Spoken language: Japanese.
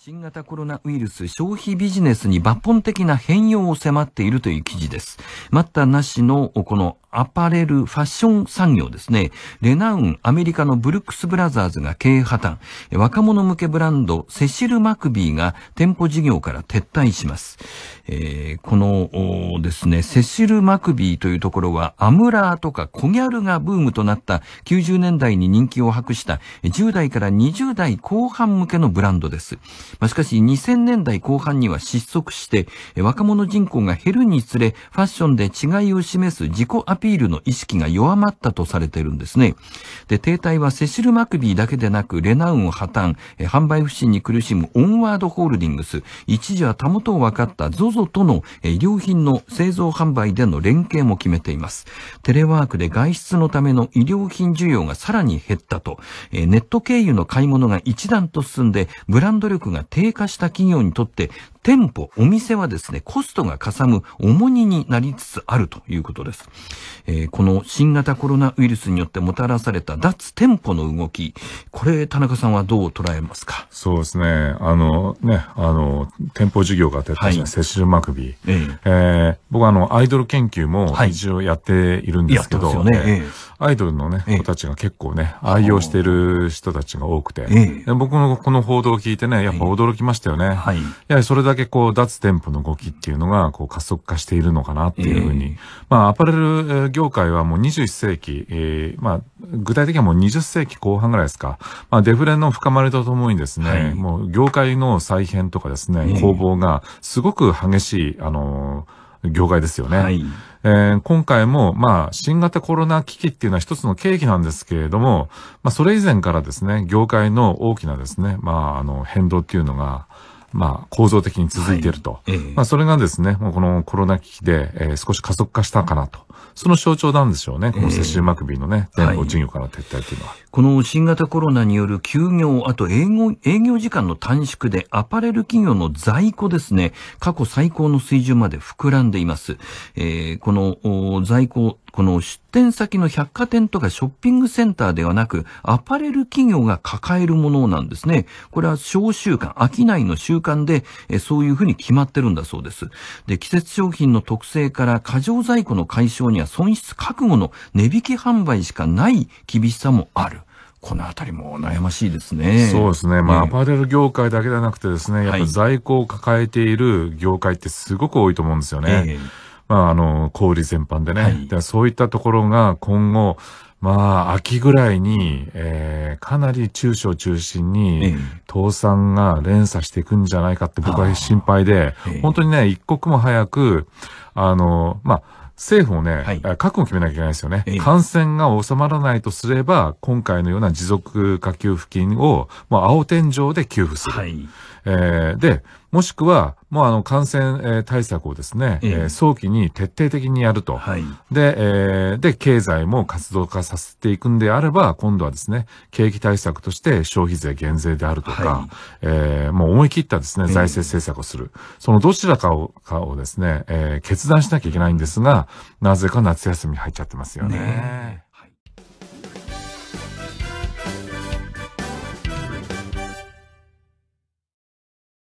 新型コロナウイルス消費ビジネスに抜本的な変容を迫っているという記事です。待ったなしのこのアパレル、ファッション産業ですね。レナウン、アメリカのブルックスブラザーズが経営破綻。若者向けブランド、セシル・マクビーが店舗事業から撤退します。えー、このですね、セシル・マクビーというところは、アムラーとかコギャルがブームとなった90年代に人気を博した10代から20代後半向けのブランドです。まあ、しかし、2000年代後半には失速して、若者人口が減るにつれ、ファッションで違いを示す自己アピールの意識が弱まったとされているんですね。で、停滞はセシル・マクビーだけでなく、レナウンを破綻、販売不振に苦しむオンワードホールディングス、一時はたを分かった ZOZO との医療品の製造販売での連携も決めています。テレワークで外出のための医療品需要がさらに減ったと、ネット経由の買い物が一段と進んで、ブランド力が低下した企業にとって店舗、お店はですね、コストがかさむ重荷になりつつあるということです。えー、この新型コロナウイルスによってもたらされた脱店舗の動き、これ、田中さんはどう捉えますかそうですね。あの、ね、あの、店舗事業が撤退したセシル・マクビー。えー、えー、僕はあの、アイドル研究も一応やっているんですけど、はいねえー、アイドルのね、子たちが結構ね、愛用している人たちが多くて、僕のこの報道を聞いてね、やっぱ驚きましたよね。はい、いや、それだけけこう脱店舗の動きっていうのがこう加速化しているのかなっていうふうに、えー、まあアパレル業界はもう21世紀、えー、まあ具体的にはもう20世紀後半ぐらいですか、まあデフレの深まりとともにですね、はい、もう業界の再編とかですね、攻防がすごく激しい、あのー、業界ですよね。はいえー、今回も、まあ、新型コロナ危機っていうのは一つの契機なんですけれども、まあ、それ以前からですね、業界の大きなですね、まあ、あの、変動っていうのが、まあ、構造的に続いていると。はい、まあ、それがですね、もうこのコロナ危機で、えー、少し加速化したかなとその象徴なんでしょうね、このセシマクビーのね、全国事業から撤退というのは、はい、この新型コロナによる休業、あと営業営業時間の短縮で、アパレル企業の在庫ですね、過去最高の水準まで膨らんでいます。えー、この在庫、この出店先の百貨店とかショッピングセンターではなく、アパレル企業が抱えるものなんですね。これは小習慣、商いの習慣で、えそういうふうに決まってるんだそうです。で、季節商品の特性から過剰在庫の解消場には損失覚悟の値引き販売しかない厳しさもある。このあたりも悩ましいですね。そうですね。まあ、アパレル業界だけじゃなくてですね、やっぱ在庫を抱えている業界ってすごく多いと思うんですよね。はい、まあ、あの、小売全般でね。はい、そういったところが今後、まあ、秋ぐらいに、えー、かなり中小中心に、倒産が連鎖していくんじゃないかって僕は心配で、え本当にね、一刻も早く、あの、まあ、政府もね、はい、覚悟を決めなきゃいけないですよね。感染が収まらないとすれば、今回のような持続化給付金を、まあ、青天井で給付する。はい、えー、で、もしくは、もうあの感染対策をですね、えー、早期に徹底的にやると、はい、で、えー、で、経済も活動化させていくんであれば、今度はですね、景気対策として消費税減税であるとか、はい、えー、もう思い切ったですね、財政政策をする。えー、そのどちらかをかをですね、えー、決断しなきゃいけないんですが、なぜか夏休み入っちゃってますよねね